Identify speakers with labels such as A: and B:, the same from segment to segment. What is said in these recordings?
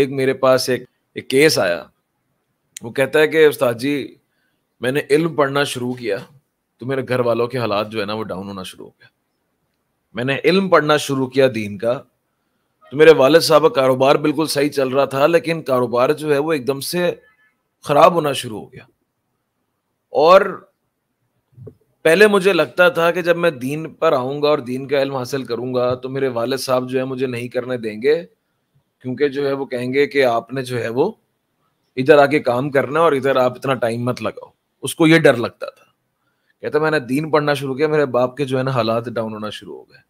A: एक मेरे पास एक एक केस आया वो कहता है कि उस्ताद जी मैंने इल्म पढ़ना शुरू किया तो मेरे घर वालों के हालात जो है ना वो डाउन होना शुरू हो गया मैंने इल्म पढ़ना शुरू किया दीन का तो मेरे वालद साहब का कारोबार बिल्कुल सही चल रहा था लेकिन कारोबार जो है वो एकदम से ख़राब होना शुरू हो गया और पहले मुझे लगता था कि जब मैं दीन पर आऊंगा और दीन का इल्म हासिल करूंगा तो मेरे वालद साहब जो है मुझे नहीं करने देंगे क्योंकि जो है वो कहेंगे कि आपने जो है वो इधर आके काम करना और इधर आप इतना टाइम मत लगाओ उसको ये डर लगता था कहता मैंने दीन पढ़ना शुरू किया मेरे बाप के जो है ना हालात डाउन होना शुरू हो गए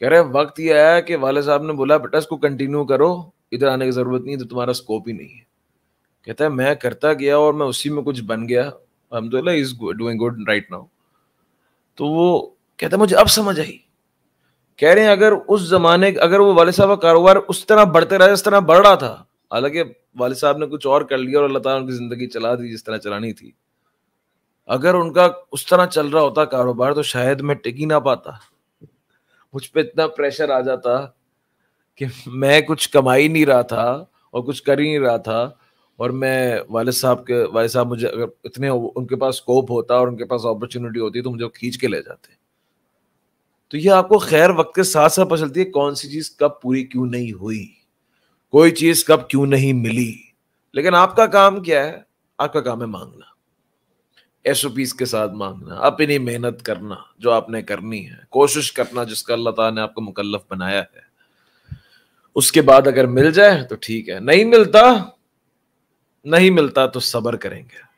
A: कह रहे वक्त ये आया कि वाले साहब ने बोला बेटा इसको कंटिन्यू करो इधर आने की ज़रूरत नहीं तो तुम्हारा स्कोप ही नहीं है कहता है मैं करता गया और मैं उसी में कुछ बन गया अलहमदिल्ला is doing good right now तो वो कहता मुझे अब समझ आई कह रहे हैं अगर उस जमाने अगर वो वाले साहब का कारोबार उस तरह बढ़ते रहा जिस तरह बढ़ रहा था हालांकि वाले साहब ने कुछ और कर लिया और अल्लाह ताला उनकी जिंदगी चला दी जिस तरह चलानी थी अगर उनका उस तरह चल रहा होता कारोबार तो शायद मैं टिक ही ना पाता मुझ पर इतना प्रेशर आ जाता कि मैं कुछ कमा ही नहीं रहा था और कुछ कर ही नहीं रहा था और मैं वाले साहब के वाले साहब मुझे अगर इतने उनके पास स्कोप होता और उनके पास अपॉर्चुनिटी होती तो मुझे खींच के ले जाते तो ये आपको खैर वक्त के साथ साथ पता चलती है कौन सी चीज कब पूरी क्यों नहीं हुई कोई चीज कब क्यों नहीं मिली लेकिन आपका काम क्या है आपका काम है मांगना एस के साथ मांगना अपनी मेहनत करना जो आपने करनी है कोशिश करना जिसका अल्लाह ताला ने आपको मुकल्लफ बनाया है उसके बाद अगर मिल जाए तो ठीक है नहीं मिलता नहीं मिलता तो सब्र करेंगे